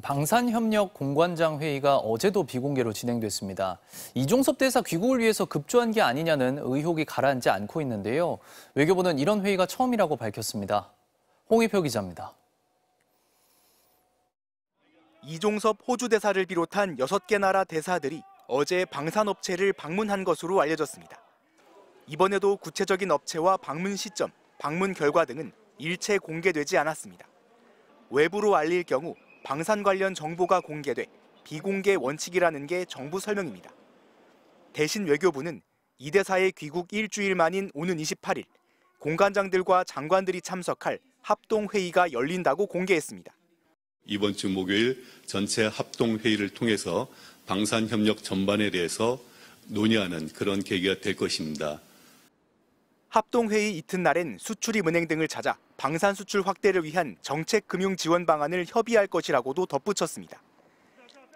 방산협력 공관장 회의가 어제도 비공개로 진행됐습니다. 이종섭 대사 귀국을 위해서 급조한 게 아니냐는 의혹이 가라앉지 않고 있는데요. 외교부는 이런 회의가 처음이라고 밝혔습니다. 홍의표 기자입니다. 이종섭 호주 대사를 비롯한 6개 나라 대사들이 어제 방산업체를 방문한 것으로 알려졌습니다. 이번에도 구체적인 업체와 방문 시점, 방문 결과 등은 일체 공개되지 않았습니다. 외부로 알릴 경우 방산 관련 정보가 공개돼 비공개 원칙이라는 게 정부 설명입니다. 대신 외교부는 이 대사의 귀국 일주일 만인 오는 28일 공관장들과 장관들이 참석할 합동회의가 열린다고 공개했습니다. 이번 주 목요일 전체 합동회의를 통해서 방산협력 전반에 대해서 논의하는 그런 계기가 될 것입니다. 합동회의 이튿날엔 수출입은행 등을 찾아 방산 수출 확대를 위한 정책 금융 지원 방안을 협의할 것이라고도 덧붙였습니다.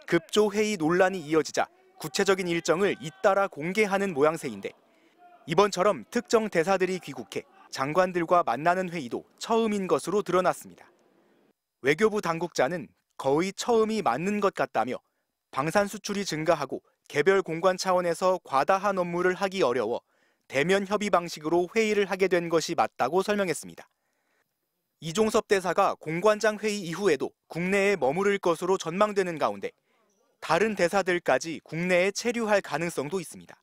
급조 회의 논란이 이어지자 구체적인 일정을 잇따라 공개하는 모양새인데 이번처럼 특정 대사들이 귀국해 장관들과 만나는 회의도 처음인 것으로 드러났습니다. 외교부 당국자는 거의 처음이 맞는 것 같다며 방산 수출이 증가하고 개별 공관 차원에서 과다한 업무를 하기 어려워 대면 협의 방식으로 회의를 하게 된 것이 맞다고 설명했습니다. 이종섭 대사가 공관장 회의 이후에도 국내에 머무를 것으로 전망되는 가운데 다른 대사들까지 국내에 체류할 가능성도 있습니다.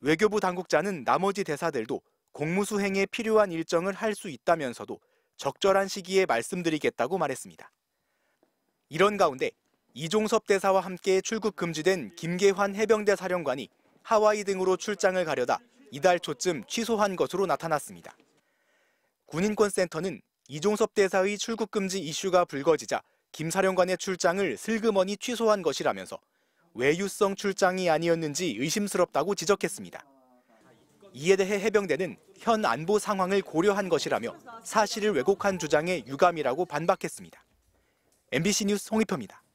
외교부 당국자는 나머지 대사들도 공무수행에 필요한 일정을 할 수 있다면서도 적절한 시기에 말씀드리겠다고 말했습니다. 이런 가운데 이종섭 대사와 함께 출국 금지된 김계환 해병대 사령관이 하와이 등으로 출장을 가려다 이달 초쯤 취소한 것으로 나타났습니다. 군인권센터는 이종섭 대사의 출국 금지 이슈가 불거지자 김 사령관의 출장을 슬그머니 취소한 것이라면서 외유성 출장이 아니었는지 의심스럽다고 지적했습니다. 이에 대해 해병대는 현 안보 상황을 고려한 것이라며 사실을 왜곡한 주장에 유감이라고 반박했습니다. MBC 뉴스 홍익표입니다.